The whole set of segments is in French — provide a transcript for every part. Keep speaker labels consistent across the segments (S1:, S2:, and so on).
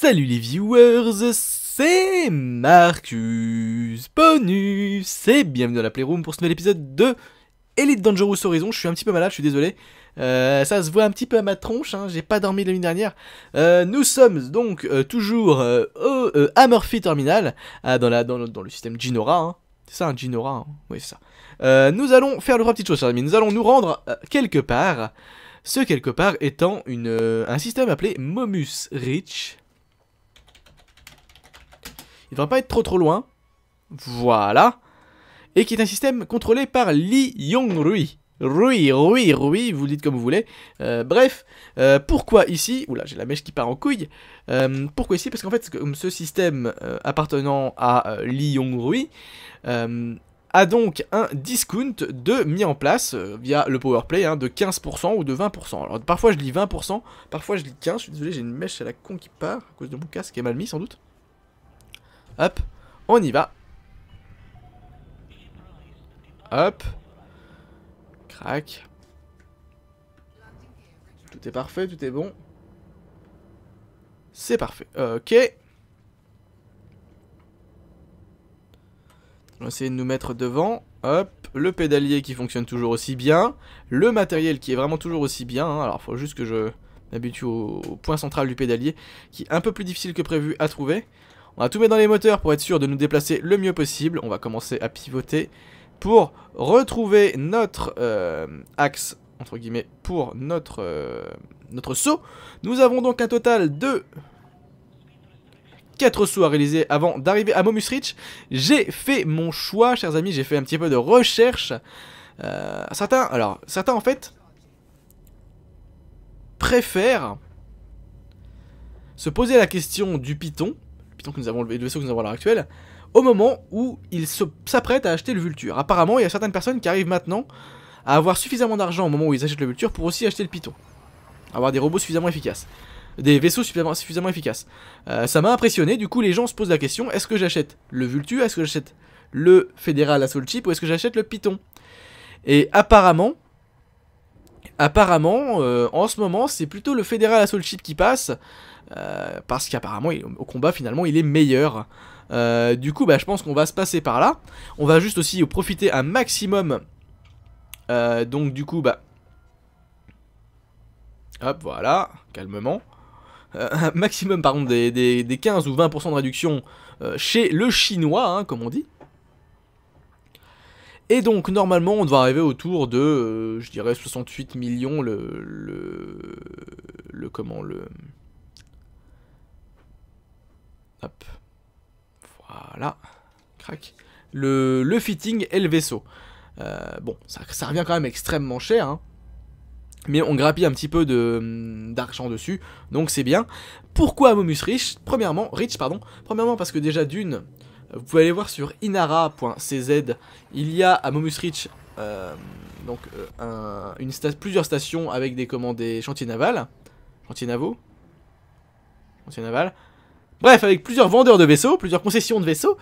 S1: Salut les viewers, c'est Marcus Bonus et bienvenue dans la Playroom pour ce nouvel épisode de Elite Dangerous Horizon. Je suis un petit peu malade, je suis désolé. Euh, ça se voit un petit peu à ma tronche, hein, j'ai pas dormi la nuit dernière. Euh, nous sommes donc euh, toujours au Amorphy Terminal, ah, dans, la, le système Ginora. Hein. C'est ça un Ginora, hein. oui c'est ça. nous allons faire le trois chose. choses, amis. Nous allons nous rendre quelque part. Ce quelque part étant un système appelé Momus Rich il ne va pas être trop trop loin. Voilà. Et qui est un système contrôlé par Li Yongrui. Rui, Rui, Rui, vous le dites comme vous voulez. Euh, bref, euh, pourquoi ici Oula, j'ai la mèche qui part en couille. Euh, pourquoi ici Parce qu'en fait, ce système appartenant à Li Rui a donc un discount de mis en place via le powerplay hein, de 15% ou de 20%. Alors parfois je lis 20%, parfois je lis 15%, je suis désolé, j'ai une mèche à la con qui part à cause de mon casque qui est mal mis sans doute. Hop, on y va. Hop. Crac. Tout est parfait, tout est bon. C'est parfait. Ok. On va essayer de nous mettre devant. Hop, le pédalier qui fonctionne toujours aussi bien. Le matériel qui est vraiment toujours aussi bien. Hein. Alors il faut juste que je m'habitue au, point central du pédalier, qui est un peu plus difficile que prévu à trouver. On va tout mettre dans les moteurs pour être sûr de nous déplacer le mieux possible. On va commencer à pivoter pour retrouver notre euh, axe, entre guillemets, pour notre, euh, notre saut. Nous avons donc un total de 4 sauts à réaliser avant d'arriver à Momus Reach. J'ai fait mon choix, chers amis, j'ai fait un petit peu de recherche. Euh, certains, alors, certains en fait préfèrent se poser la question du Python Python que nous avons le vaisseau que nous avons à l'heure actuelle, au moment où ils s'apprêtent à acheter le Vulture. Apparemment, il y a certaines personnes qui arrivent maintenant à avoir suffisamment d'argent au moment où ils achètent le Vulture pour aussi acheter le Python. Avoir des robots suffisamment efficaces. Des vaisseaux suffisamment, efficaces. Euh, ça m'a impressionné, du coup les gens se posent la question, est-ce que j'achète le Vulture, est-ce que j'achète le Fédéral Assault Chip ou est-ce que j'achète le Python Et apparemment, apparemment, euh, en ce moment, c'est plutôt le Fédéral Assault Chip qui passe, euh, parce qu'apparemment, au combat, finalement, il est meilleur. Euh, du coup, bah, je pense qu'on va se passer par là. On va juste aussi profiter un maximum. Euh, donc, du coup, bah... Hop, voilà, calmement. un maximum, pardon, des, des, 15 ou 20% de réduction chez le chinois, hein, comme on dit. Et donc normalement on doit arriver autour de, je dirais 68 millions le, le comment le, Hop. Voilà. Crac. Le, le fitting et le vaisseau. Euh, bon, ça, revient quand même extrêmement cher. Hein. Mais on grappille un petit peu hum, d'argent dessus, donc c'est bien. Pourquoi Momus Rich Premièrement, Rich, pardon. Premièrement parce que déjà d'une, euh, vous pouvez aller voir sur inara.cz, il y a à Momus Rich euh, donc, une plusieurs stations avec des, commandes des chantiers navals. Chantiers navaux Chantiers navals Bref, avec plusieurs vendeurs de vaisseaux, plusieurs concessions de vaisseaux,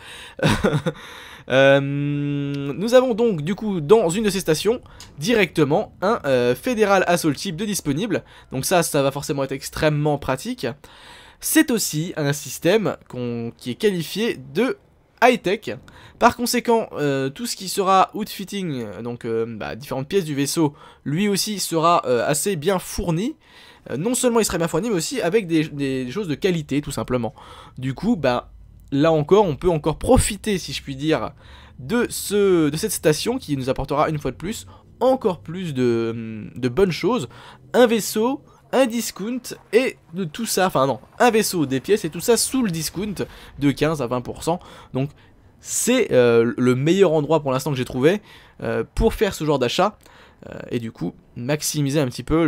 S1: euh, nous avons donc du coup dans une de ces stations directement un euh, Federal Fédéral Assault type de disponible. Donc ça, ça va forcément être extrêmement pratique. C'est aussi un système qui est qualifié de high-tech. Par conséquent, euh, tout ce qui sera outfitting, donc bah, différentes pièces du vaisseau, lui aussi sera assez bien fourni. Euh, non seulement il serait bien fourni, mais aussi avec des, choses de qualité, tout simplement. Du coup, bah, là encore, on peut encore profiter, si je puis dire, de, ce, de cette station qui nous apportera une fois de plus encore plus de, bonnes choses. Un vaisseau, un discount et de tout ça, enfin non, un vaisseau, des pièces et tout ça sous le discount de 15 à 20%. Donc c'est euh, le meilleur endroit pour l'instant que j'ai trouvé euh, pour faire ce genre d'achat. Euh, et du coup maximiser un petit peu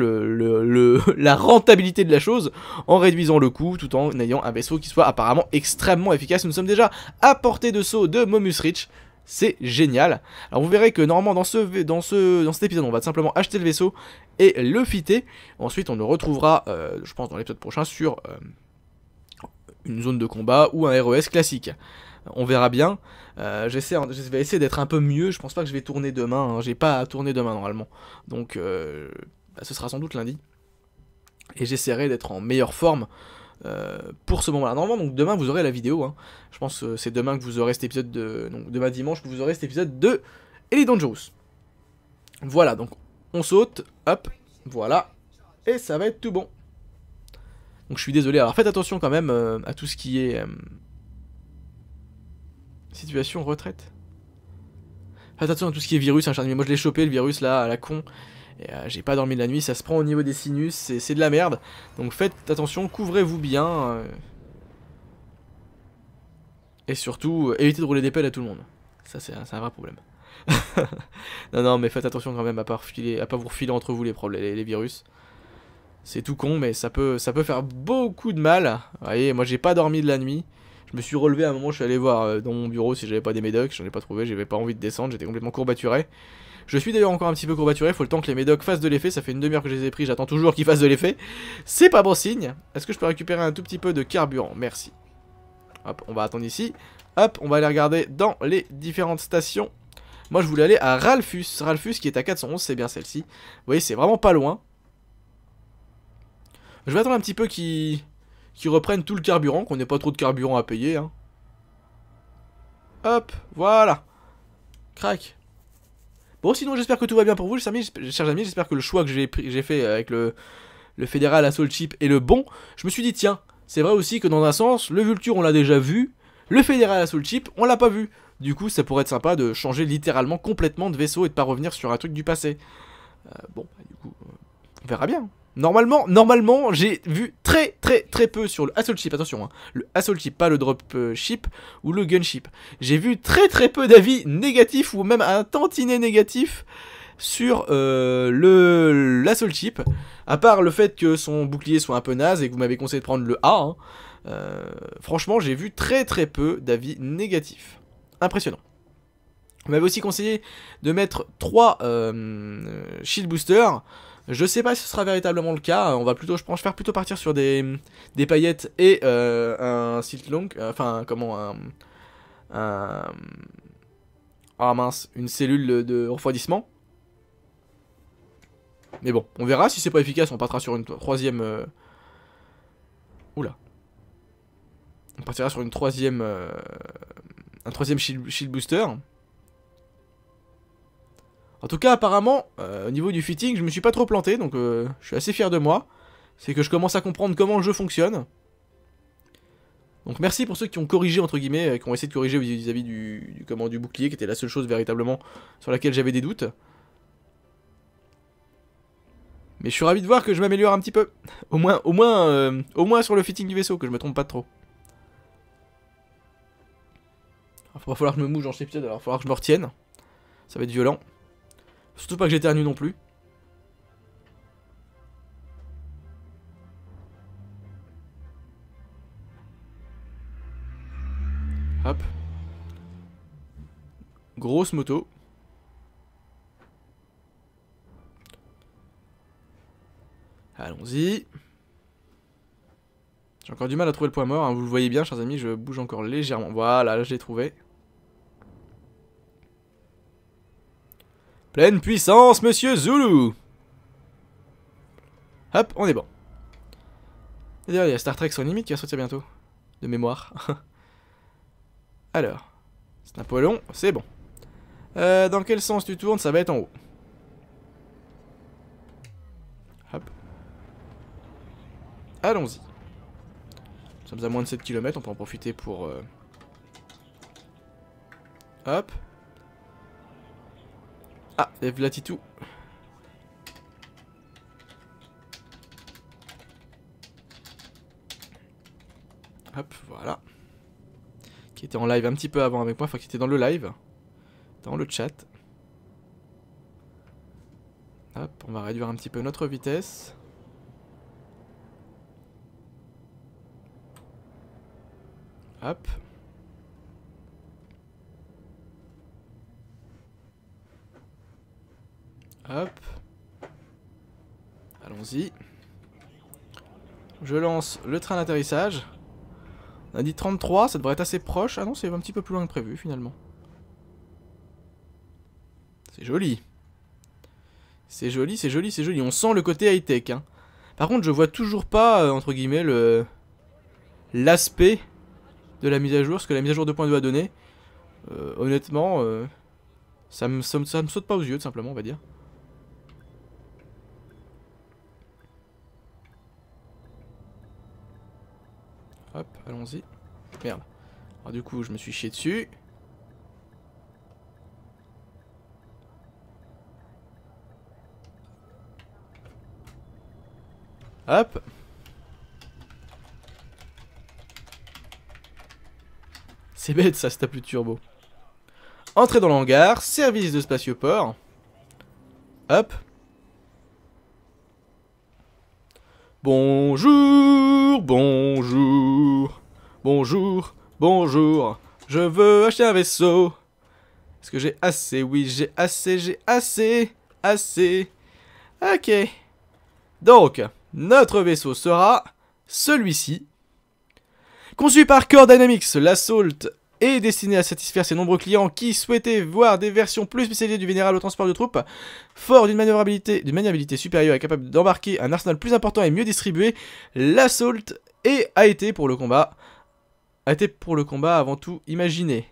S1: la rentabilité de la chose en réduisant le coût tout en ayant un vaisseau qui soit apparemment extrêmement efficace. Nous sommes déjà à portée de saut de Momus Rich. C'est génial. Alors vous verrez que normalement dans, ce, dans, ce, dans cet épisode on va simplement acheter le vaisseau et le fitter. Ensuite on le retrouvera euh, je pense dans l'épisode prochain sur euh, une zone de combat ou un ROS classique on verra bien. Euh, je vais essayer d'être un peu mieux. Je pense pas que je vais tourner demain. Hein. J'ai pas à tourner demain normalement. Donc, euh, bah, ce sera sans doute lundi. Et j'essaierai d'être en meilleure forme euh, pour ce moment-là. Normalement, donc demain vous aurez la vidéo. Hein. Je pense que c'est demain que vous aurez cet épisode de, donc demain dimanche que vous aurez cet épisode de les Dangerous. Voilà. Donc, on saute. Hop. Voilà. Et ça va être tout bon. Donc je suis désolé. Alors faites attention quand même à tout ce qui est Situation retraite. Faites attention à tout ce qui est virus, hein, moi je l'ai chopé le virus là, à la con. Et euh, j'ai pas dormi de la nuit, ça se prend au niveau des sinus, c'est de la merde. Donc faites attention, couvrez-vous bien. Euh, et surtout, euh, évitez de rouler des pelles à tout le monde. Ça c'est un, vrai problème. non non mais faites attention quand même à pas, à pas vous refiler entre vous les, problèmes, les, virus. C'est tout con mais ça peut, ça peut faire beaucoup de mal. Vous voyez, moi j'ai pas dormi de la nuit. Je me suis relevé à un moment, je suis allé voir euh, dans mon bureau si j'avais pas des médocs, j'en ai pas trouvé, j'avais pas envie de descendre, j'étais complètement courbaturé. Je suis d'ailleurs encore un petit peu courbaturé, il faut le temps que les médocs fassent de l'effet, ça fait une demi-heure que je les ai pris, j'attends toujours qu'ils fassent de l'effet. C'est pas bon signe. Est-ce que je peux récupérer un tout petit peu de carburant Merci. Hop, on va attendre ici. Hop, on va aller regarder dans les différentes stations. Moi, je voulais aller à Ralfus, Ralfus qui est à 411, c'est bien celle-ci. Vous voyez, c'est vraiment pas loin. Je vais attendre un petit peu qui qui reprennent tout le carburant, qu'on n'ait pas trop de carburant à payer. Hein. Hop, voilà. Crac. Bon, sinon, j'espère que tout va bien pour vous, chers amis. j'espère que le choix que j'ai fait avec le, le fédéral à Soul chip est le bon. Je me suis dit, tiens, c'est vrai aussi que dans un sens, le Vulture, on l'a déjà vu. Le fédéral à Soul chip on l'a pas vu. Du coup, ça pourrait être sympa de changer littéralement complètement de vaisseau et de pas revenir sur un truc du passé. Euh, bon, bah, du coup, euh, on verra bien. Normalement, normalement, j'ai vu très très très peu sur le assault ship, attention, hein. le assault ship, pas le drop euh, ship ou le Gun gunship. J'ai vu très très peu d'avis négatifs ou même un tantinet négatif sur euh, le l'assault ship, à part le fait que son bouclier soit un peu naze et que vous m'avez conseillé de prendre le A. Hein. Euh, franchement, j'ai vu très très peu d'avis négatifs. Impressionnant. On m'avait aussi conseillé de mettre 3 euh, shield boosters. Je sais pas si ce sera véritablement le cas. On va plutôt, je pense, faire plutôt partir sur des, des paillettes et euh, un silt long. Euh, enfin, comment un, Ah mince, une cellule de refroidissement. Mais bon, on verra. Si c'est pas efficace, on partira sur une troisième. Oula. On partira sur une troisième. Un troisième shield booster. En tout cas, apparemment, euh, au niveau du fitting, je me suis pas trop planté, donc euh, je suis assez fier de moi. C'est que je commence à comprendre comment le jeu fonctionne. Donc merci pour ceux qui ont corrigé, entre guillemets, euh, qui ont essayé de corriger vis-à-vis du, du, du bouclier, qui était la seule chose véritablement sur laquelle j'avais des doutes. Mais je suis ravi de voir que je m'améliore un petit peu. au moins, au moins, au moins sur le fitting du vaisseau, que je me trompe pas trop. Il va falloir que je me mouge dans cet épisode, alors il va falloir que je me retienne. Ça va être violent. Surtout pas que j'éternue non plus. Hop. Grosse moto. Allons-y. J'ai encore du mal à trouver le point mort, hein. vous le voyez bien, chers amis, je bouge encore légèrement. Voilà, là, je l'ai trouvé. Pleine puissance, monsieur Zulu Hop, on est bon. D'ailleurs, il y a Star Trek sans limite qui va sortir bientôt. De mémoire. Alors. C'est un long, c'est bon. Euh, dans quel sens tu tournes Ça va être en haut. Hop. Allons-y. Nous sommes à moins de 7 km, on peut en profiter pour... Euh, Hop. Ah, la Hop, voilà. Qui était en live un petit peu avant avec moi, enfin qui était dans le live. Dans le chat. Hop, on va réduire un petit peu notre vitesse. Hop. Hop. Allons-y. Je lance le train d'atterrissage. On a dit 33, ça devrait être assez proche. Ah non, c'est un petit peu plus loin que prévu finalement. C'est joli. C'est joli, c'est joli, c'est joli. On sent le côté high-tech. Hein. Par contre, je vois toujours pas, euh, entre guillemets, le l'aspect de la mise à jour, ce que la mise à jour 2.2 a donné. Euh, honnêtement, euh, ça, me, me, ça me saute pas aux yeux, tout simplement, on va dire. Hop, allons-y. Merde. Alors du coup, je me suis chié dessus. Hop. C'est bête ça, se plus de turbo. Entrée dans l'hangar, service de spatioport. Hop. Bonjour, bonjour, bonjour, bonjour, je veux acheter un vaisseau. Est-ce que j'ai assez Oui, j'ai assez, j'ai assez, assez. Ok. Donc, notre vaisseau sera celui-ci. Conçu par Core Dynamics, l'Assault et destiné à satisfaire ses nombreux clients qui souhaitaient voir des versions plus spécialisées du Vénéral au transport de troupes. Fort d'une manœuvrabilité, d'une maniabilité supérieure et capable d'embarquer un arsenal plus important et mieux distribué, l'Assault et a été pour le combat a été pour le combat avant tout imaginé.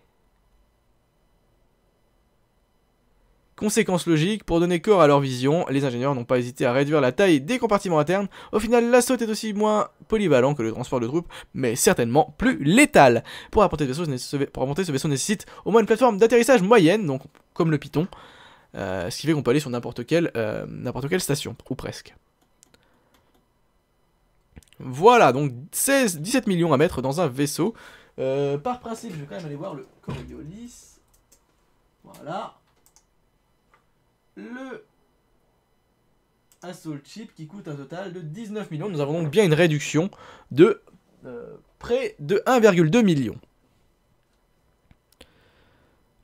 S1: Conséquence logique, pour donner corps à leur vision, les ingénieurs n'ont pas hésité à réduire la taille des compartiments internes. Au final, l'assaut est aussi moins polyvalent que le transport de troupes, mais certainement plus létal. Pour apporter, ce vaisseau nécessite au moins une plateforme d'atterrissage moyenne, donc comme le Python, euh, ce qui fait qu'on peut aller sur n'importe quelle, euh, quelle station, ou presque. Voilà, donc 16, 17 millions à mettre dans un vaisseau. Euh, par principe, je vais quand même aller voir le Coriolis. Voilà le Assault Chip qui coûte un total de 19 millions. Nous avons donc bien une réduction de euh, près de 1,2 million.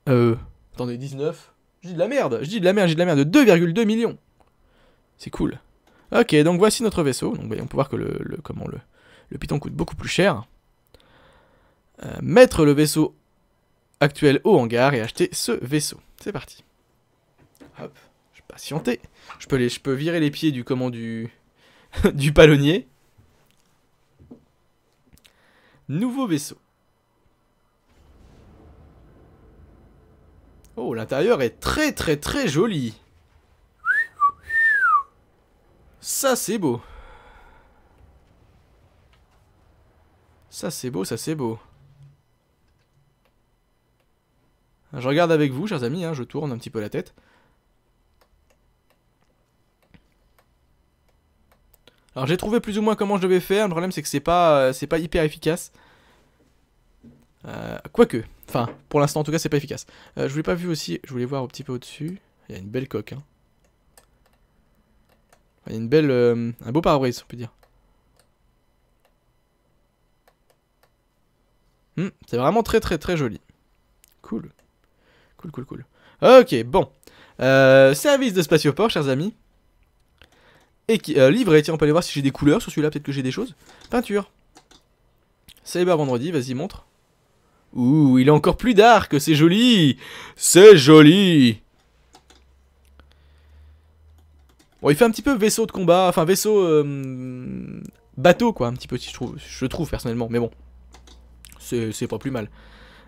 S1: Euh, attendez, 19 Je dis de la merde, je dis de la merde, j'ai de la merde de 2,2 millions. C'est cool. Ok, donc voici notre vaisseau. Donc, on peut voir que le, comment le, le Python coûte beaucoup plus cher. Euh, mettre le vaisseau actuel au hangar et acheter ce vaisseau. C'est parti. Hop, je vais Je peux, les, je peux virer les pieds du comment du, du palonnier. Nouveau vaisseau. Oh, l'intérieur est très très très joli. Ça c'est beau. Ça c'est beau, ça c'est beau. Je regarde avec vous, chers amis, hein, je tourne un petit peu la tête. Alors j'ai trouvé plus ou moins comment je devais faire, le problème c'est que c'est pas, euh, pas hyper efficace. Euh, quoique, enfin, pour l'instant en tout cas c'est pas efficace. Euh, je voulais pas vu aussi, je voulais voir un petit peu au-dessus. Il y a une belle coque. Hein. Il y a une belle, un beau pare-brise on peut dire. Hmm, c'est vraiment très très très joli. Cool. Cool, cool, cool. Ok, bon. service de spatioport, chers amis. Et qui, euh, livre, tiens, on peut aller voir si j'ai des couleurs sur celui-là, peut-être que j'ai des choses. Peinture. Cyber vendredi, vas-y, montre. Ouh, il est encore plus dark, c'est joli C'est joli Bon, il fait un petit peu vaisseau de combat, enfin vaisseau... Euh, bateau, quoi, un petit peu, si je trouve, je trouve personnellement, mais bon. C'est pas plus mal.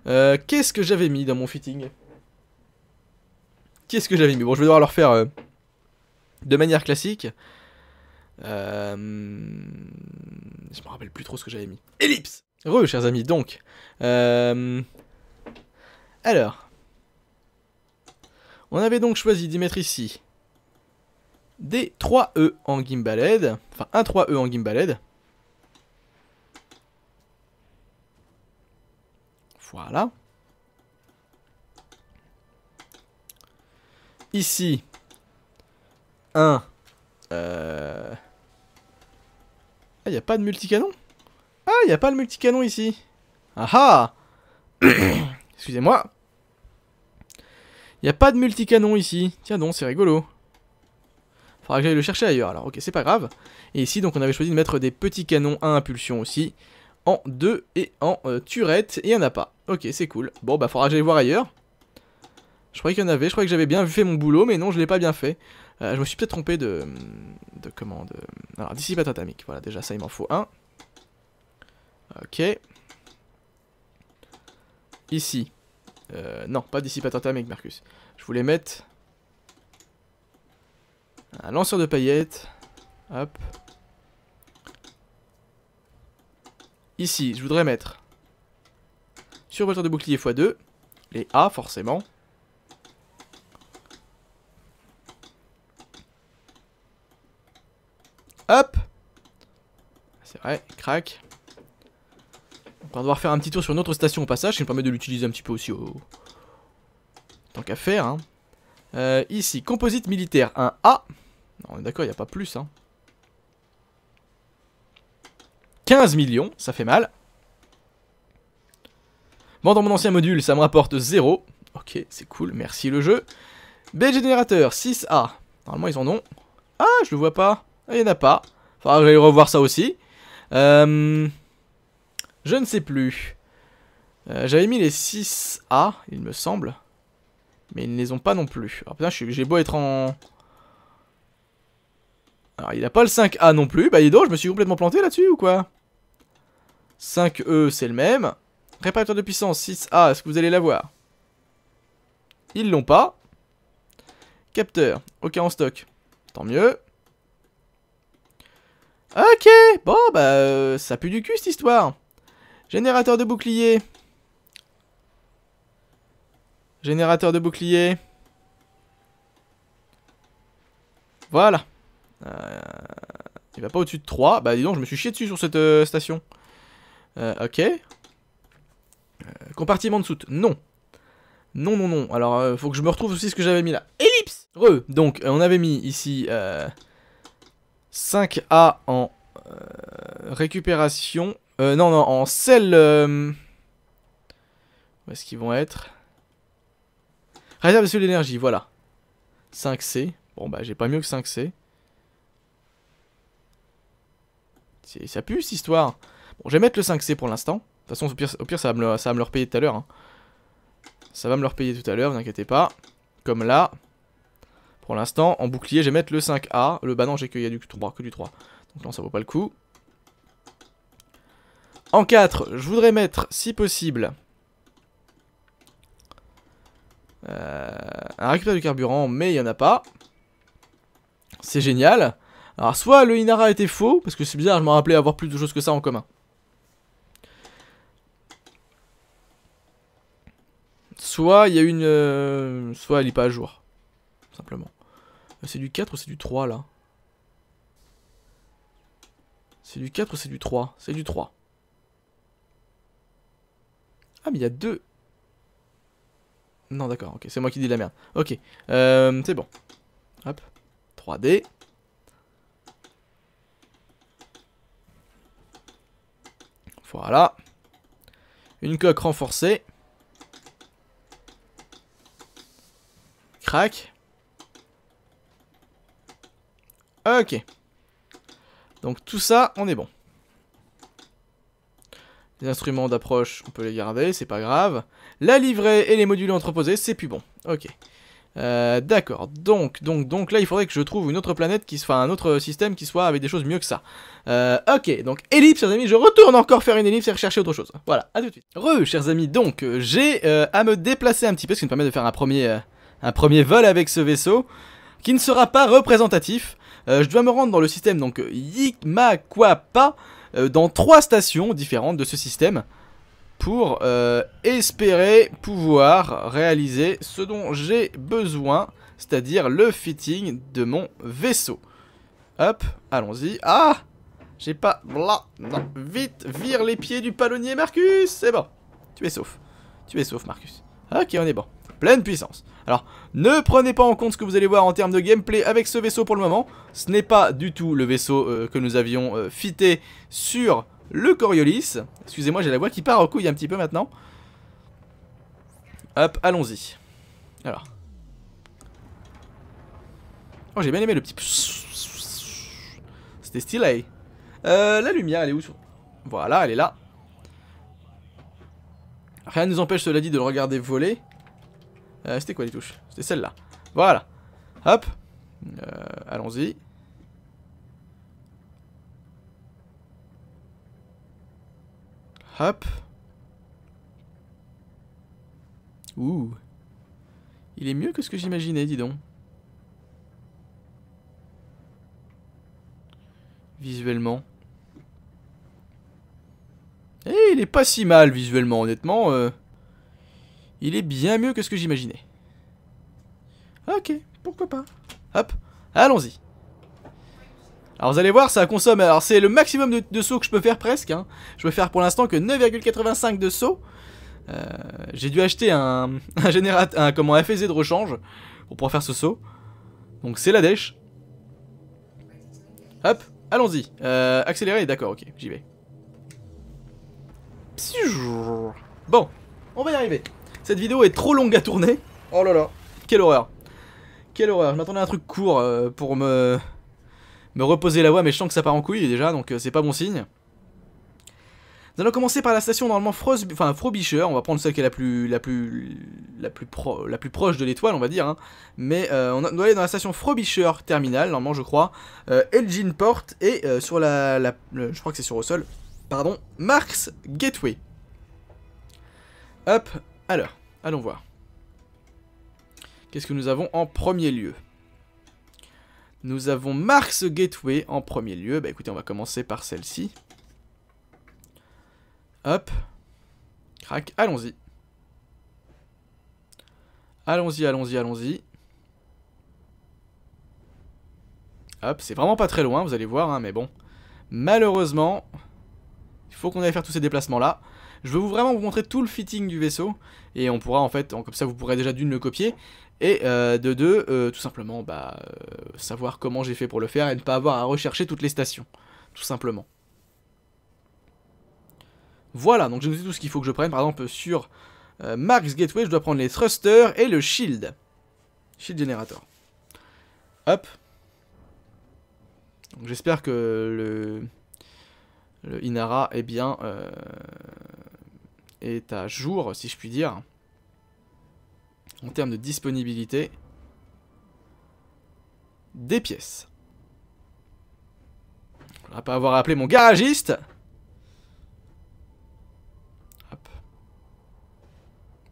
S1: Euh, qu'est-ce que j'avais mis dans mon fitting Qu'est-ce que j'avais mis Bon, je vais devoir leur faire euh, de manière classique. Euh... Je me rappelle plus trop ce que j'avais mis. Ellipse Re, oh, chers amis, donc. Euh, alors. On avait donc choisi d'y mettre ici des 3 E en Gimbaled. Enfin, un 3 E en Gimbaled. Voilà. Ici, un... Euh ah, y a pas de multicanon Ah, y a pas le multicanon ici Ah ah Excusez-moi Y a pas de multicanon ici Tiens donc, c'est rigolo Faudra que j'aille le chercher ailleurs, alors ok, c'est pas grave. Et ici, donc, on avait choisi de mettre des petits canons à impulsion aussi, en 2 et en euh, turette, et il en a pas. Ok, c'est cool. Bon, bah, faudra que j'aille voir ailleurs. Je croyais qu'il y en avait, je croyais que j'avais bien fait mon boulot, mais non, je l'ai pas bien fait. Euh, je me suis peut-être trompé de. de comment Alors, dissipateur atomique, voilà, déjà ça il m'en faut un. Ok. Ici. Euh, non, pas dissipateur atomique, Marcus. Je voulais mettre. Un lanceur de paillettes. Hop. Ici, je voudrais mettre. Survolteur de bouclier x2. Les A, forcément. Hop C'est vrai, crac. on va devoir faire un petit tour sur une autre station au passage, qui me permet de l'utiliser un petit peu aussi au... Tant qu'à faire, hein. euh, ici, composite militaire, 1 A. on est d'accord, il n'y a pas plus, hein. 15 millions, ça fait mal. Bon, dans mon ancien module, ça me rapporte 0. Ok, c'est cool, merci le jeu. B générateur, 6A. Normalement, ils en ont. Ah, je le vois pas. Il n'y en a pas. Faudra que j'aille revoir ça aussi. Euh, je ne sais plus. Euh, j'avais mis les 6A, il me semble. Mais ils ne les ont pas non plus. putain, j'ai beau être en... il n'a pas le 5A non plus. Bah est donc, je me suis complètement planté là-dessus ou quoi 5E, c'est le même. Réparateur de puissance, 6A, est-ce que vous allez l'avoir Ils l'ont pas. Capteur, aucun en stock. Tant mieux. Ok, bon, bah, euh, ça pue du cul, cette histoire. Générateur de bouclier. Générateur de bouclier. Voilà. Euh, il va pas au-dessus de 3. Bah, dis donc, je me suis chié dessus sur cette euh, station. ok. compartiment de soute. Non. Non, non, non. Alors, faut que je me retrouve aussi ce que j'avais mis là. Ellipse Re. Donc, on avait mis ici... 5A en euh, récupération. Euh, non, non, en sel... Euh, où est-ce qu'ils vont être Réserve de l'énergie, voilà. 5C. Bon, bah, j'ai pas mieux que 5C. Ça pue, cette histoire. Bon, je vais mettre le 5C pour l'instant. De toute façon, au pire, ça, va me le, ça me repayer tout à l'heure. Ça va me le repayer tout à l'heure, hein. vous inquiétez pas. Comme là. Pour l'instant, en bouclier, je vais mettre le 5A. Le bah non, j'ai qu'il y a du 3, que du 3. Donc là, ça vaut pas le coup. En 4, je voudrais mettre, si possible, euh, un récupérateur du carburant, mais il n'y en a pas. C'est génial. Alors, soit le Inara était faux, parce que c'est bizarre, je m'en rappelais avoir plus de choses que ça en commun. Soit il y a une... Euh, soit elle n'est pas à jour. Simplement. C'est du 4 ou c'est du 3 là C'est du 4 ou c'est du 3 C'est du 3. Ah mais il y a deux... Non d'accord, ok, c'est moi qui dis la merde. Ok, euh, c'est bon. Hop, 3D. Voilà. Une coque renforcée. Crac. Ok. Donc tout ça, on est bon. Les instruments d'approche, on peut les garder, c'est pas grave. La livrée et les modules entreposés, c'est plus bon. Ok. Euh, d'accord, donc, donc, donc, là il faudrait que je trouve une autre planète qui soit un autre système qui soit avec des choses mieux que ça. Euh, ok, donc ellipse, chers amis, je retourne encore faire une ellipse et rechercher autre chose. Voilà, à tout de suite. Re, chers amis, donc, euh, j'ai euh, à me déplacer un petit peu, ce qui me permet de faire un premier, un premier vol avec ce vaisseau, qui ne sera pas représentatif. Euh, je dois me rendre dans le système, donc Yikmakwapa, euh, dans trois stations différentes de ce système, pour euh, espérer pouvoir réaliser ce dont j'ai besoin, c'est-à-dire le fitting de mon vaisseau. Hop, allons-y. Ah J'ai pas... Bla, Vite, vire les pieds du palonnier, Marcus C'est bon. Tu es sauf. Tu es sauf, Marcus. Ok, on est bon. Pleine puissance. Alors, ne prenez pas en compte ce que vous allez voir en termes de gameplay avec ce vaisseau pour le moment. Ce n'est pas du tout le vaisseau euh, que nous avions fitté euh, fité sur le Coriolis. Excusez-moi, j'ai la voix qui part en couille un petit peu maintenant. Hop, allons-y. Alors. Oh, j'ai bien aimé le petit... C'était stylé. Euh, la lumière, elle est où Voilà, elle est là. Rien ne nous empêche, cela dit, de le regarder voler. Euh, c'était quoi les touches C'était celle-là. Voilà. Hop. Euh, allons-y. Hop. Ouh. Il est mieux que ce que j'imaginais, dis donc. Visuellement. Eh, il est pas si mal visuellement, honnêtement. Euh. Il est bien mieux que ce que j'imaginais. Ok, pourquoi pas. Hop, allons-y. Alors vous allez voir, ça consomme, alors c'est le maximum de, sauts que je peux faire presque. Hein. Je peux faire pour l'instant que 9,85 de sauts. Euh, j'ai dû acheter un, un un, comment, FZ e de rechange pour pouvoir faire ce saut. Donc c'est la dèche. Hop, allons-y. Euh, accélérer, d'accord, ok, j'y vais. Bon, on va y arriver. Cette vidéo est trop longue à tourner. Oh là là. Quelle horreur. Quelle horreur. Je m'attendais à un truc court euh, pour me... me reposer la voix, mais je sens que ça part en couille déjà, donc euh, c'est pas bon signe. Nous allons commencer par la station normalement Frobisher, on va prendre celle qui est la plus, la plus, la plus, pro... la plus proche de l'étoile, on va dire. Hein. Mais euh, on doit aller dans la station Frobisher Terminal, normalement je crois, Elgin Port et sur la, je crois que c'est sur au sol, pardon, Marks Gateway. Hop, alors, allons voir. Qu'est-ce que nous avons en premier lieu Nous avons Marx Gateway en premier lieu. Bah écoutez, on va commencer par celle-ci. Hop. Crac, allons-y. Allons-y, allons-y, allons-y. Hop, c'est vraiment pas très loin, vous allez voir, hein, mais bon. Malheureusement, il faut qu'on aille faire tous ces déplacements-là. Je veux vraiment vous montrer tout le fitting du vaisseau, et on pourra en fait, comme ça vous pourrez déjà d'une le copier, et euh, de deux, euh, tout simplement, bah, euh, savoir comment j'ai fait pour le faire et ne pas avoir à rechercher toutes les stations, tout simplement. Voilà, donc j'ai noté tout ce qu'il faut que je prenne, par exemple sur Max Gateway, je dois prendre les thrusters et le shield, shield generator. Hop. J'espère que le, le, Inara est bien est à jour, si je puis dire, en termes de disponibilité des pièces. On va pas avoir appelé mon garagiste Hop.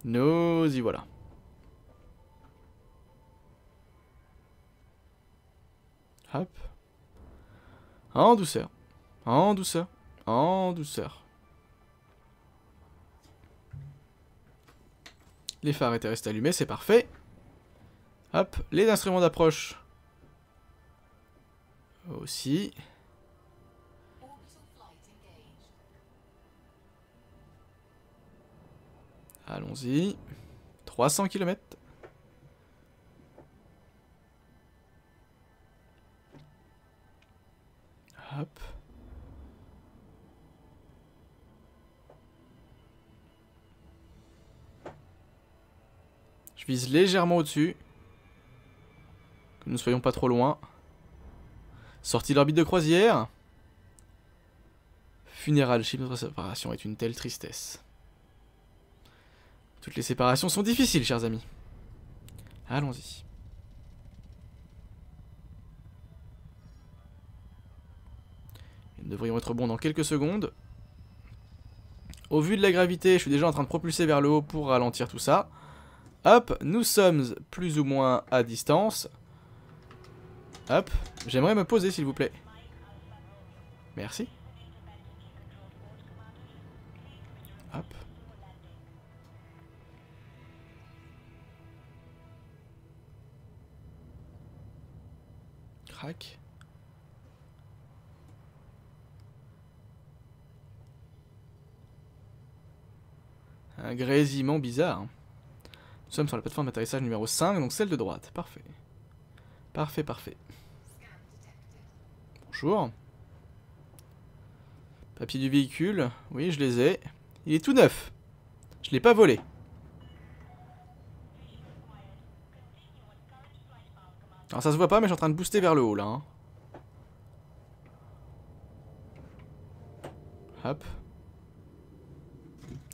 S1: Nous y voilà. Hop. En douceur. En douceur. En douceur. Les phares étaient restés allumés, c'est parfait. Hop, les instruments d'approche. Aussi. Allons-y. 300 km. Hop. Je vise légèrement au-dessus. Que nous ne soyons pas trop loin. Sortie de l'orbite de croisière. Funéral, chez notre séparation est une telle tristesse. Toutes les séparations sont difficiles, chers amis. Allons-y. Nous devrions être bons dans quelques secondes. Au vu de la gravité, je suis déjà en train de propulser vers le haut pour ralentir tout ça. Hop, nous sommes plus ou moins à distance. Hop, j'aimerais me poser s'il vous plaît. Merci. Hop. Crac. Un grésillement bizarre. Hein. Nous sommes sur la plateforme d'atterrissage numéro 5, donc celle de droite. Parfait. Parfait, parfait. Bonjour. Papier du véhicule. Oui, je les ai. Il est tout neuf. Je l'ai pas volé. Alors ça se voit pas, mais je suis en train de booster vers le haut, là. Hein. Hop.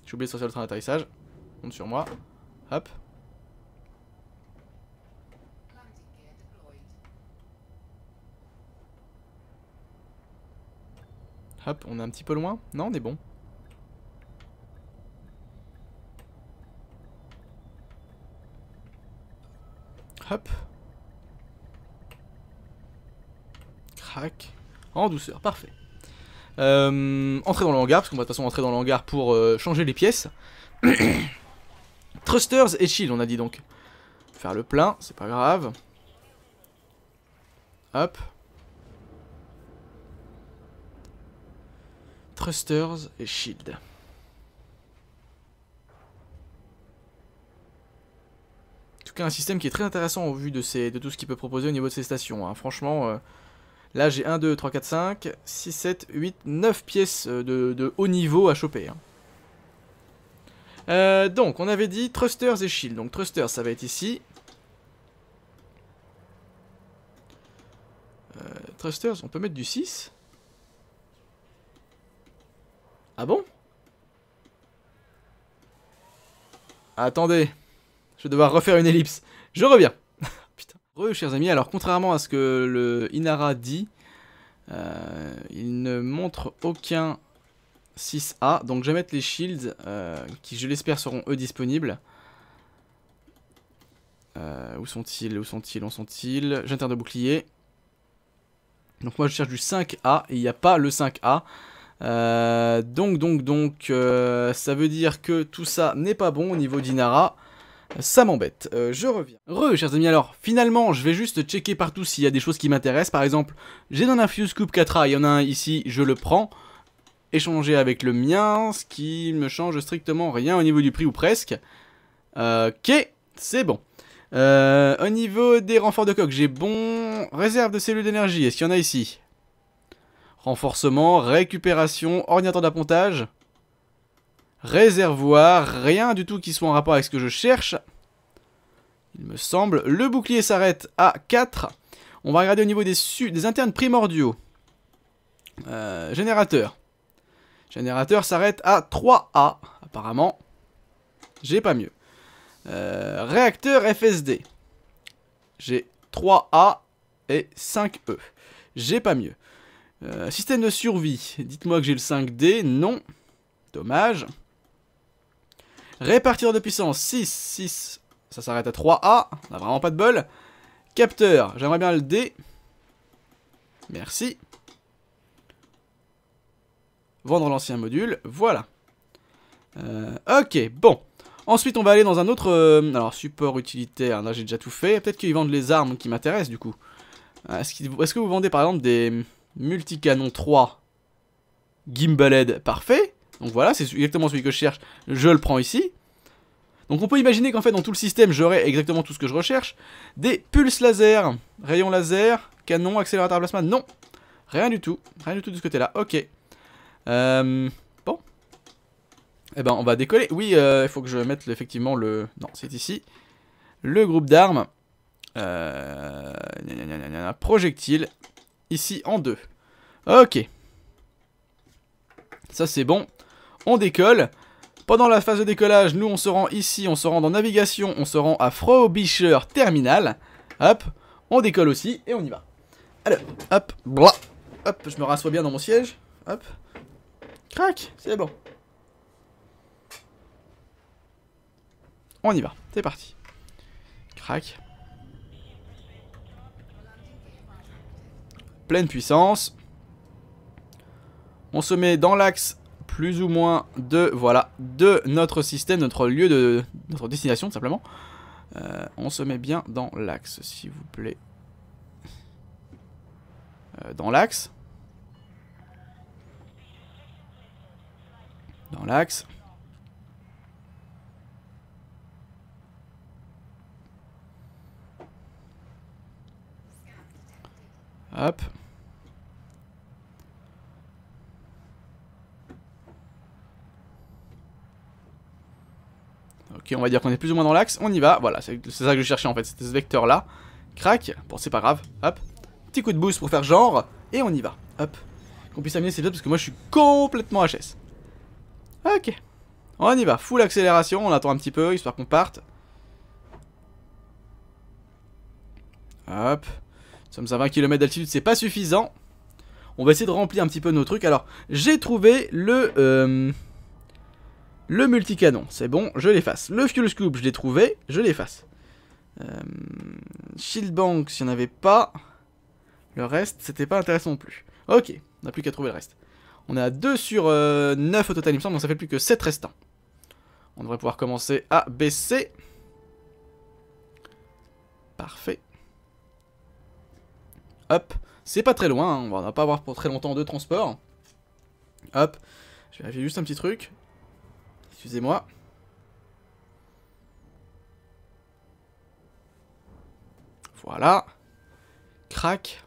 S1: J'ai oublié de sortir le train d'atterrissage. Monte sur moi. Hop. Hop, on est un petit peu loin. Non, on est bon. Hop. Crac. En douceur, parfait. Euh, entrer dans le hangar, parce qu'on va de toute façon entrer dans le hangar pour euh, changer les pièces. Trusters et Shield, on a dit donc. Faire le plein, c'est pas grave. Hop. Thrusters et Shield. En tout cas, un système qui est très intéressant au vu de, de tout ce qu'il peut proposer au niveau de ses stations. Hein. Franchement, euh, là j'ai 1, 2, 3, 4, 5, 6, 7, 8, 9 pièces euh, de, haut niveau à choper. Hein. Euh, donc, on avait dit Trusters et Shield. Donc, Trusters, ça va être ici. Euh, trusters, on peut mettre du 6 ah bon Attendez, je vais devoir refaire une ellipse. Je reviens. Putain. chers amis, alors contrairement à ce que le Inara dit, euh, il ne montre aucun 6A, donc je vais mettre les shields, euh, qui je l'espère seront eux disponibles. Euh, où sont-ils Où sont-ils Où sont-ils J'interne de bouclier. Donc moi je cherche du 5A, et il n'y a pas le 5A. Euh, donc, donc, donc, euh, ça veut dire que tout ça n'est pas bon au niveau d'Inara. Ça m'embête, euh, je reviens. Re, chers amis, alors, finalement, je vais juste checker partout s'il y a des choses qui m'intéressent. Par exemple, j'ai dans Infuse Coupe 4A, il y en a un ici, je le prends. Échanger avec le mien, ce qui me change strictement rien au niveau du prix ou presque. ok, c'est bon. au niveau des renforts de coque, j'ai bon... Réserve de cellules d'énergie, est-ce qu'il y en a ici Renforcement, récupération, ordinateur d'appontage, réservoir, rien du tout qui soit en rapport avec ce que je cherche. Il me semble. Le bouclier s'arrête à 4. On va regarder au niveau des, des internes primordiaux. Euh, générateur. Générateur s'arrête à 3A, apparemment. J'ai pas mieux. Euh, réacteur FSD. J'ai 3A et 5E. J'ai pas mieux. Euh, système de survie. Dites-moi que j'ai le 5D. Non. Dommage. Répartir de puissance. 6, 6. Ça s'arrête à 3A. On a vraiment pas de bol. Capteur. J'aimerais bien le D. Merci. Vendre l'ancien module. Voilà. Euh, ok, bon. Ensuite, on va aller dans un autre... Euh, alors, support utilitaire. Là, j'ai déjà tout fait. Peut-être qu'ils vendent les armes qui m'intéressent, du coup. Euh, est-ce que vous vendez, par exemple, des... Multicanon 3. Gimbaled parfait. Donc voilà, c'est exactement celui que je cherche. Je le prends ici. Donc on peut imaginer qu'en fait dans tout le système j'aurai exactement tout ce que je recherche. Des pulses laser, rayons laser, canon, accélérateur plasma, non. Rien du tout, rien du tout de ce côté là, ok. Euh, bon. Eh ben on va décoller. Oui, euh, il faut que je mette effectivement le... Non, c'est ici. Le groupe d'armes. Euh... Projectile, ici en deux. Ok. Ça c'est bon. On décolle. Pendant la phase de décollage, nous on se rend ici, on se rend dans navigation, on se rend à Frobisher Terminal. Hop, on décolle aussi et on y va. Alors, hop, hop, je me rassois bien dans mon siège. Hop, crac, c'est bon. On y va, c'est parti. Crac. pleine puissance. On se met dans l'axe plus ou moins de, voilà, de notre système, notre lieu de notre destination tout simplement. Euh, on se met bien dans l'axe, s'il vous plaît. Euh, dans l'axe. Dans l'axe. Hop. Ok, on va dire qu'on est plus ou moins dans l'axe. On y va. Voilà, c'est ça que je cherchais en fait. C'était ce vecteur-là. Crac. Bon, c'est pas grave. Hop. Petit coup de boost pour faire genre. Et on y va. Hop. Qu'on puisse amener ces parce que moi je suis complètement HS. Ok. On y va. Full accélération. On attend un petit peu histoire qu'on parte. Hop. Nous sommes à 20 km d'altitude. C'est pas suffisant. On va essayer de remplir un petit peu nos trucs. Alors, j'ai trouvé le... Euh, le multicanon, c'est bon, je l'efface. Le fuel scoop, je l'ai trouvé, je l'efface. Euh, shield bank, s'il n'y en avait pas. Le reste, c'était pas intéressant non plus. Ok, on n'a plus qu'à trouver le reste. On est à 2 sur 9 euh, au total, il me semble, donc ça fait plus que 7 restants. On devrait pouvoir commencer à baisser. Parfait. Hop, c'est pas très loin, hein. on va pas avoir pour très longtemps de transport. Hop, je vais juste un petit truc. Excusez-moi. Voilà. Crac.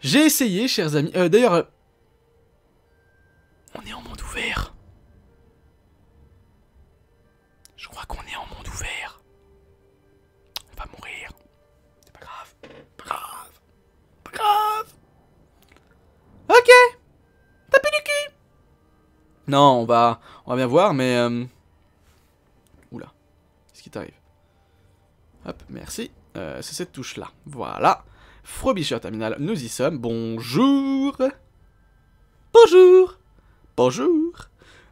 S1: J'ai essayé, chers amis. Euh, D'ailleurs... Euh, on est en monde ouvert. Je crois qu'on est en monde ouvert. On va mourir. C'est pas grave. Pas grave. Pas grave. Ok. Non, on va, on va bien voir, mais... Euh... Oula, qu'est-ce qui t'arrive Hop, merci. Euh, c'est cette touche-là. Voilà. Frobisher Terminal, nous y sommes. Bonjour Bonjour Bonjour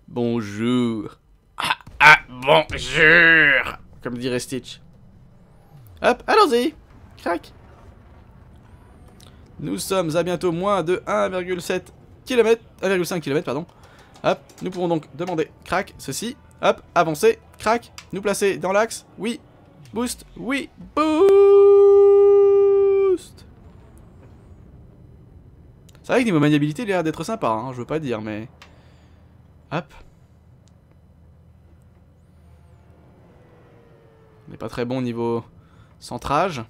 S1: Bonjour Ah, ah, bonjour Comme dirait Stitch. Hop, allons-y Crac Nous sommes à bientôt moins de 1,7 km... 1,5 km, pardon, Hop, nous pouvons donc demander, crac, ceci. Hop, avancer, crac, nous placer dans l'axe. Oui, boost, oui, boost C'est vrai que niveau maniabilité, il a l'air d'être sympa, hein, je veux pas dire, mais... Hop. On n'est pas très bon niveau centrage.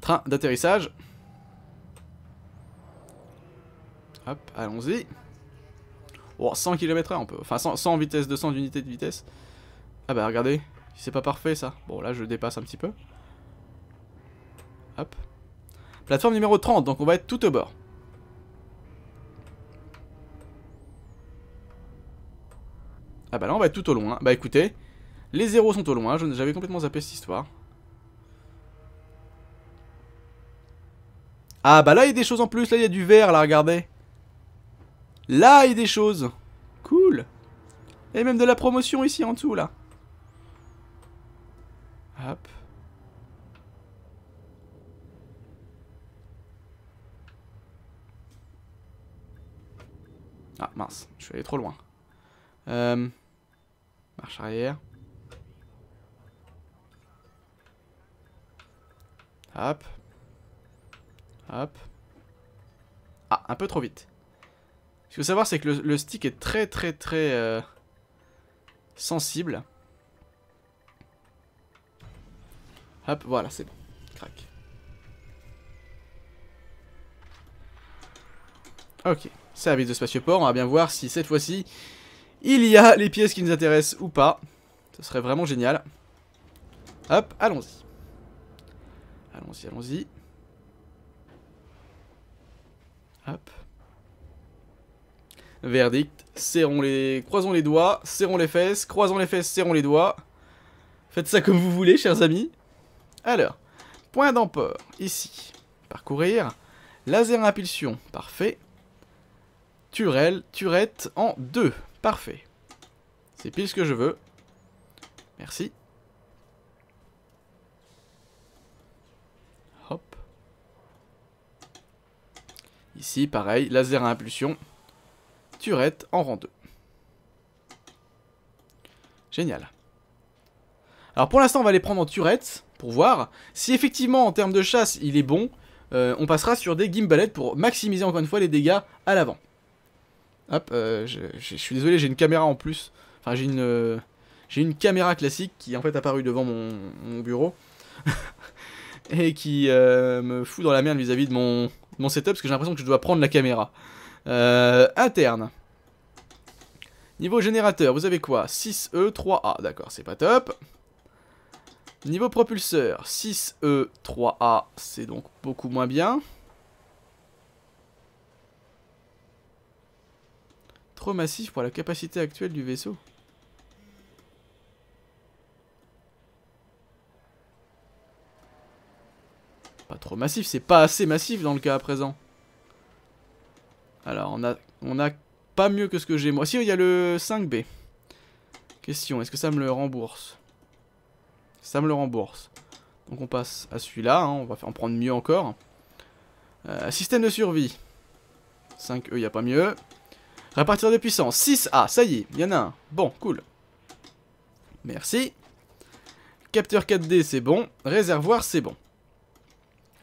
S1: Train d'atterrissage. Hop, allons-y. Oh, 100 km/h on peut. Enfin, 100, vitesse, 200 unités de vitesse. Ah bah regardez, c'est pas parfait ça. Bon, là je dépasse un petit peu. Hop. Plateforme numéro 30, donc on va être tout au bord. Ah bah là on va être tout au loin. Bah écoutez, les zéros sont au loin, j'avais complètement zappé cette histoire. Ah bah là il y a des choses en plus, là il y a du vert là, regardez. Là, il y a des choses. Cool. Et même de la promotion ici en dessous, là. Hop. Ah, mince. Je suis allé trop loin. Euh, marche arrière. Hop. Hop. Ah, un peu trop vite qu'il faut savoir, c'est que le, stick est très très très euh, sensible. Hop, voilà, c'est bon. Crac. Ok, service de spatioport, on va bien voir si cette fois-ci, il y a les pièces qui nous intéressent ou pas. Ce serait vraiment génial. Hop, allons-y. Allons-y, allons-y. Hop. Verdict, serrons les... croisons les doigts, serrons les fesses, croisons les fesses, serrons les doigts. Faites ça comme vous voulez, chers amis. Alors, point d'emport, ici. Parcourir. Laser impulsion, parfait. Turel, turette en deux, parfait. C'est pile ce que je veux. Merci. Hop. Ici, pareil, laser à impulsion. Turette en rang 2. Génial. Alors pour l'instant, on va les prendre en turette pour voir. Si effectivement, en termes de chasse, il est bon, euh, on passera sur des gimbalettes pour maximiser encore une fois les dégâts à l'avant. Hop, euh, je, suis désolé, j'ai une caméra en plus. Enfin, j'ai une, euh, caméra classique qui est en fait apparue devant mon, bureau. et qui me fout dans la merde vis-à-vis de mon, mon setup parce que j'ai l'impression que je dois prendre la caméra. interne. Niveau générateur, vous avez quoi 6E, 3A, d'accord, c'est pas top. Niveau propulseur, 6E, 3A, c'est donc beaucoup moins bien. Trop massif pour la capacité actuelle du vaisseau. Pas trop massif, c'est pas assez massif dans le cas à présent. Alors, on a, on a pas mieux que ce que j'ai moi. Si, il y a le 5B. Question, est-ce que ça me le rembourse Ça me le rembourse. Donc on passe à celui-là, hein. on va en prendre mieux encore. Euh, système de survie. 5E, il n'y a pas mieux. Répartir des puissances. 6A, ça y est, il y en a un. Bon, cool. Merci. Capteur 4D, c'est bon. Réservoir, c'est bon.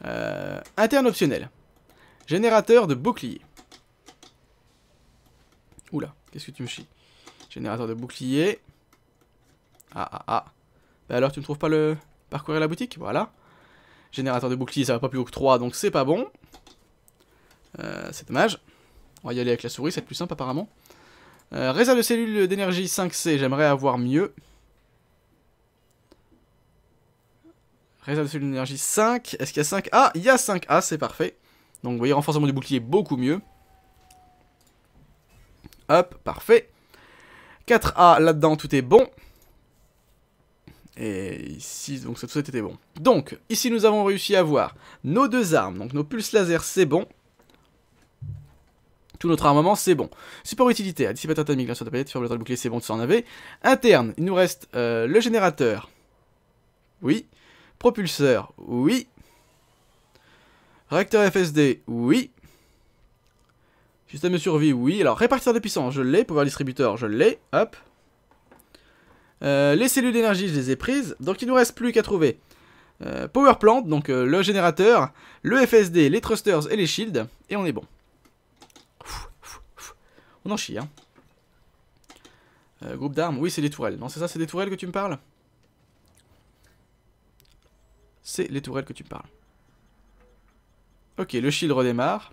S1: Euh, interne optionnel. Générateur de bouclier. Oula, qu'est-ce que tu me chies Générateur de bouclier. Ah ah ah. Bah alors tu ne trouves pas le... Parcourir la boutique Voilà. Générateur de bouclier, ça va pas plus haut que 3, donc c'est pas bon. Euh, c'est dommage. On va y aller avec la souris, c'est plus simple apparemment. Euh, réserve de cellules d'énergie 5C, j'aimerais avoir mieux. Réserve de cellules d'énergie 5, est-ce qu'il y a 5A Il y a 5A, c'est parfait. Donc vous voyez, renforcement du bouclier beaucoup mieux. Hop, parfait. 4A, là-dedans, tout est bon. Et ici, donc ça, tout était bon. Donc, ici, nous avons réussi à avoir nos deux armes. Donc, nos pulses laser, c'est bon. Tout notre armement, c'est bon. Support utilitaire, dissipateur thermique, lanceur de palette, trait de bouclier, c'est bon, tout s'en en avait. Interne, il nous reste euh, le générateur. Oui. Propulseur, oui. Réacteur FSD, oui. Système de survie, oui. Alors, répartir de puissance, je l'ai. Power distributeur, je l'ai. Hop. Euh, les cellules d'énergie, je les ai prises. Donc, il nous reste plus qu'à trouver euh, Power Plant, donc euh, le générateur, le FSD, les thrusters et les shields. Et on est bon. On en chie, hein. groupe d'armes, oui, c'est les tourelles. Non, c'est ça, c'est des tourelles que tu me parles C'est les tourelles que tu me parles. Ok, le shield redémarre.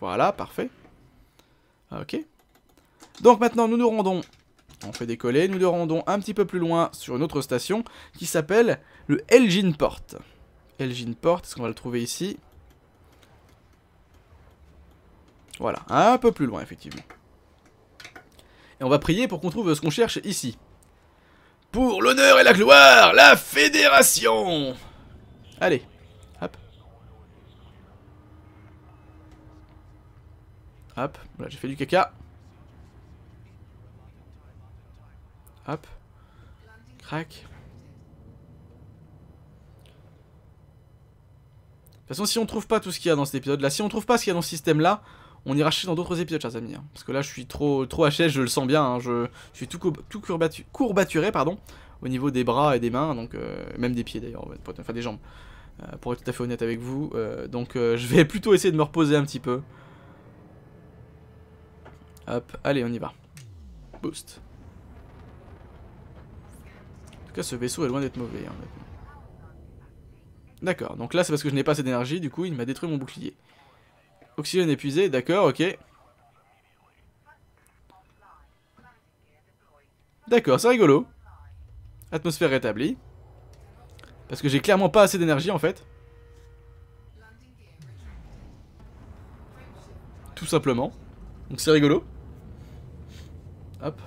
S1: Voilà, parfait. Ah, ok. Donc maintenant, nous nous rendons... On fait décoller, nous nous rendons un petit peu plus loin sur une autre station qui s'appelle le Elgin Port. Elgin Port, est-ce qu'on va le trouver ici Voilà, un peu plus loin effectivement. Et on va prier pour qu'on trouve ce qu'on cherche ici. Pour l'honneur et la gloire, la fédération Allez Hop, là j'ai fait du caca. Hop. Crac. De toute façon, si on trouve pas tout ce qu'il y a dans cet épisode là, si on trouve pas ce qu'il y a dans ce système là, on ira chercher dans d'autres épisodes, chers amis. Hein. Parce que là, je suis trop, trop je le sens bien. Hein. Je, suis tout, tout courbaturé pardon, au niveau des bras et des mains, donc euh, même des pieds d'ailleurs, enfin des jambes. Euh, pour être tout à fait honnête avec vous. Euh, donc je vais plutôt essayer de me reposer un petit peu. Hop, allez, on y va. Boost. En tout cas, ce vaisseau est loin d'être mauvais. Hein, d'accord, donc là, c'est parce que je n'ai pas assez d'énergie, du coup, il m'a détruit mon bouclier. Oxygène épuisé, d'accord, ok. D'accord, c'est rigolo. Atmosphère rétablie. Parce que j'ai clairement pas assez d'énergie, en fait. Tout simplement. Donc c'est rigolo. Hop.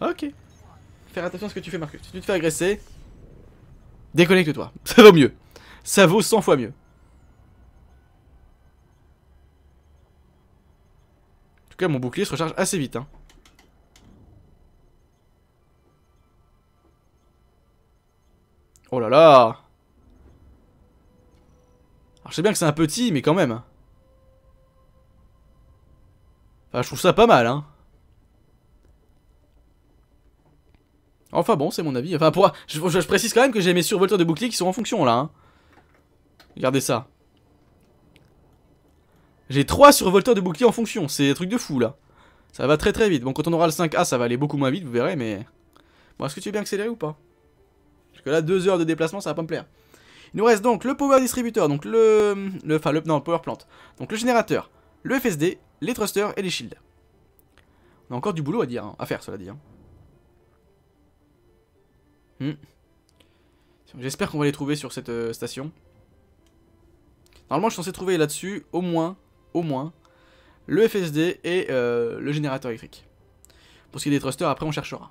S1: Ok. Faire attention à ce que tu fais, Marcus. Si tu te fais agresser, déconnecte-toi. Ça vaut mieux. Ça vaut 100 fois mieux. En tout cas, mon bouclier se recharge assez vite. Hein. Oh là là Alors je sais bien que c'est un petit, mais quand même. Enfin, je trouve ça pas mal, hein. Enfin bon, c'est mon avis. Enfin, pour... je, précise quand même que j'ai mes survolteurs de bouclier qui sont en fonction, là. Hein. Regardez ça. J'ai 3 survolteurs de bouclier en fonction. C'est un truc de fou, là. Ça va très très vite. Bon, quand on aura le 5A, ça va aller beaucoup moins vite, vous verrez, mais... Bon, est-ce que tu es bien accéléré ou pas Parce que là, 2 heures de déplacement, ça va pas me plaire. Il nous reste donc le power distributeur, donc le... Enfin, le... Non, power plant. Donc le générateur, le FSD, les thrusters et les shields. On a encore du boulot à dire, hein, à faire, cela dit. Hein. Hmm. J'espère qu'on va les trouver sur cette euh, station. Normalement, je suis censé trouver là-dessus, au moins, au moins, le FSD et euh, le générateur électrique. Pour ce qui est des thrusters, après on cherchera.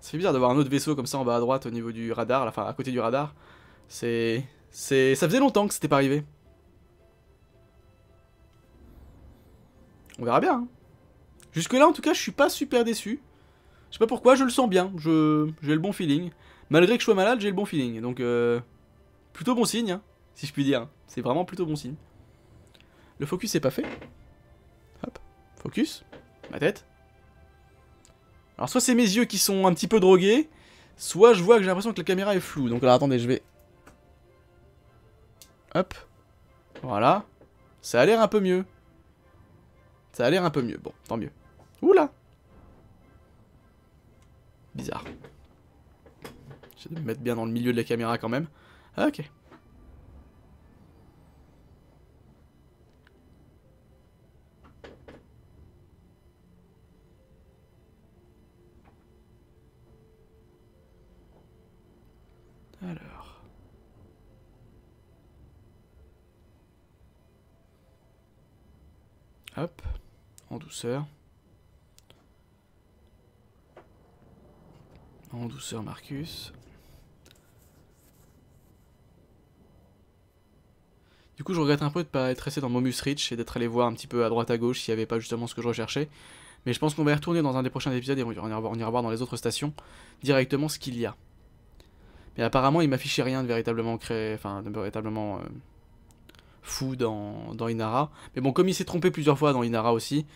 S1: C'est bizarre d'avoir un autre vaisseau comme ça en bas à droite au niveau du radar, enfin à côté du radar. C'est... Ça faisait longtemps que c'était pas arrivé. On verra bien. Hein. Jusque-là, en tout cas, je suis pas super déçu. Je sais pas pourquoi, je le sens bien. Je J'ai le bon feeling. Malgré que je sois malade, j'ai le bon feeling. Donc, euh, plutôt bon signe, hein, si je puis dire. C'est vraiment plutôt bon signe. Le focus est pas fait. Hop, focus. Ma tête. Alors, soit c'est mes yeux qui sont un petit peu drogués, soit je vois que j'ai l'impression que la caméra est floue. Donc, alors attendez, je vais. Hop. Voilà. Ça a l'air un peu mieux. Ça a l'air un peu mieux. Bon, tant mieux. Oula Bizarre. Je vais me mettre bien dans le milieu de la caméra quand même. Ah, ok. Alors. Hop douceur. En douceur, Marcus. Du coup, je regrette un peu de ne pas être resté dans Momus Rich et d'être allé voir un petit peu à droite à gauche s'il n'y avait pas justement ce que je recherchais. Mais je pense qu'on va y retourner dans un des prochains épisodes et on ira, voir dans les autres stations directement ce qu'il y a. Mais apparemment, il m'affichait rien de véritablement créé, enfin, de véritablement euh, fou dans, dans Inara. Mais bon, comme il s'est trompé plusieurs fois dans Inara aussi,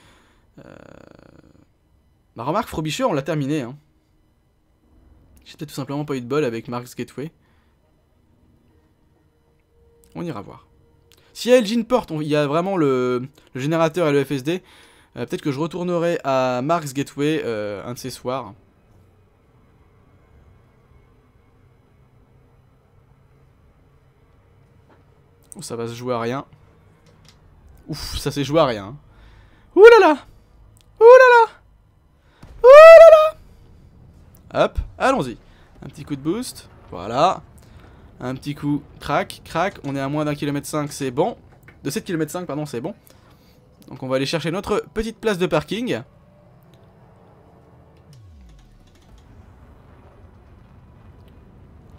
S1: Ma euh, bah, remarque, Frobisher, on l'a terminé. Hein. J'ai peut-être tout simplement pas eu de bol avec Mark's Gateway. On ira voir. Si a Elgin porte, il y a vraiment le, générateur et le FSD, euh, peut-être que je retournerai à Mark's Gateway euh, un de ces soirs. Oh, ça va se jouer à rien. Ouf, ça s'est joué à rien. Hein. Ouh là là Ouh là là Ouh là là Hop, allons-y. Un petit coup de boost. Voilà. Un petit coup. Crac, crac. On est à moins d'un kilomètre 5, c'est bon. De 7 km 5, pardon, c'est bon. Donc on va aller chercher notre petite place de parking.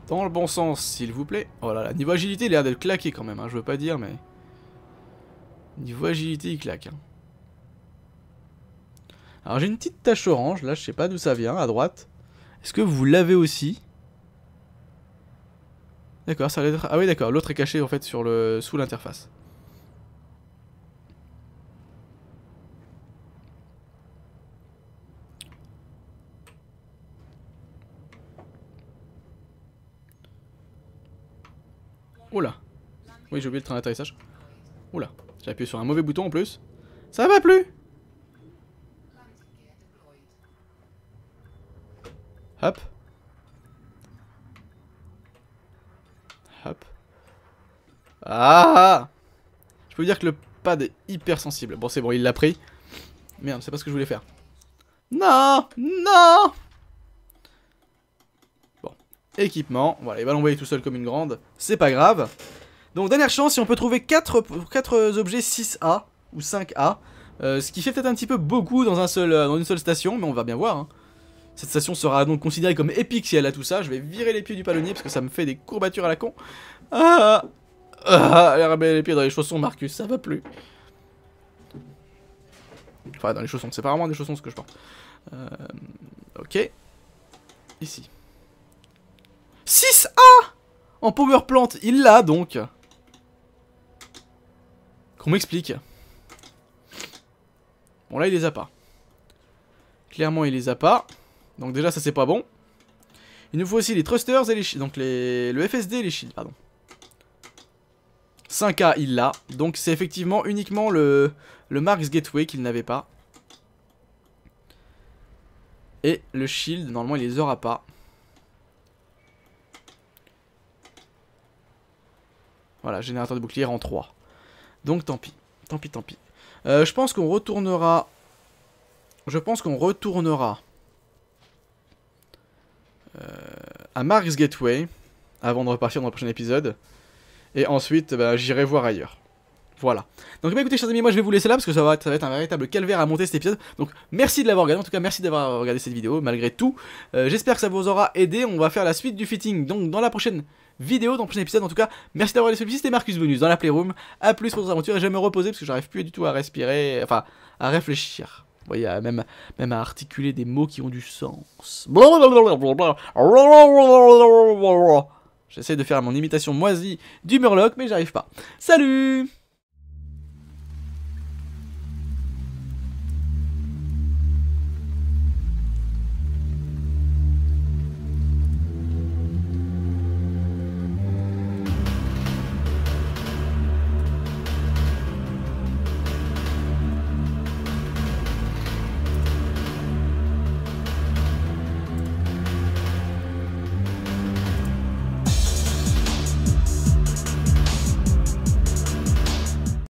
S1: Dans le bon sens, s'il vous plaît. Oh là là, niveau agilité, il a l'air d'être claquer quand même, hein, je veux pas dire, mais... Niveau agilité, il claque. Hein. Alors j'ai une petite tache orange, là je sais pas d'où ça vient, à droite. Est-ce que vous l'avez aussi D'accord, ça va être... Ah oui d'accord, l'autre est caché en fait sur le... sous l'interface. Oula Oui j'ai oublié le train d'atterrissage. Oula, j'ai appuyé sur un mauvais bouton en plus. Ça va plus Hop. Hop. Ah Je peux vous dire que le pad est hyper sensible. Bon, c'est bon, il l'a pris. Merde, c'est pas ce que je voulais faire. Non Non Bon, équipement. Voilà, il va l'envoyer tout seul comme une grande. C'est pas grave. Donc, dernière chance, si on peut trouver 4, objets 6A ou 5A. Euh, ce qui fait peut-être un petit peu beaucoup dans, euh, dans une seule station, mais on va bien voir. Hein. Cette station sera donc considérée comme épique si elle a tout ça. Je vais virer les pieds du palonnier parce que ça me fait des courbatures à la con. Ah Ah, ah les pieds dans les chaussons, Marcus, ça va plus. Enfin, dans les chaussons, c'est pas vraiment des chaussons ce que je pense. Euh, ok. Ici. 6A En power plant, il l'a donc Qu'on m'explique. Bon là il les a pas. Clairement il les a pas. Donc déjà ça c'est pas bon. Il nous faut aussi les thrusters et les shields. Donc le FSD et les shields, pardon. 5 a il l'a. Donc c'est effectivement uniquement le, le Mark's Gateway qu'il n'avait pas. Et le shield, normalement il les aura pas. Voilà, générateur de bouclier en 3. Donc tant pis, tant pis, tant pis. Euh, je pense qu'on retournera... Je pense qu'on retournera à Mark's Gateway, avant de repartir dans le prochain épisode. Et ensuite, bah, j'irai voir ailleurs. Voilà. Donc bah, écoutez, chers amis, moi je vais vous laisser là parce que ça va, être un véritable calvaire à monter cet épisode. Donc merci de l'avoir regardé, en tout cas merci d'avoir regardé cette vidéo malgré tout. Euh, j'espère que ça vous aura aidé. On va faire la suite du fitting donc dans la prochaine vidéo, dans le prochain épisode. En tout cas, merci d'avoir les celui C'était Marcus Venus dans la Playroom. A plus pour vos aventures et je vais me reposer parce que j'arrive plus du tout à respirer, enfin à réfléchir voyez, même, à articuler des mots qui ont du sens. J'essaie de faire mon imitation moisie du Murloc, mais j'arrive pas. Salut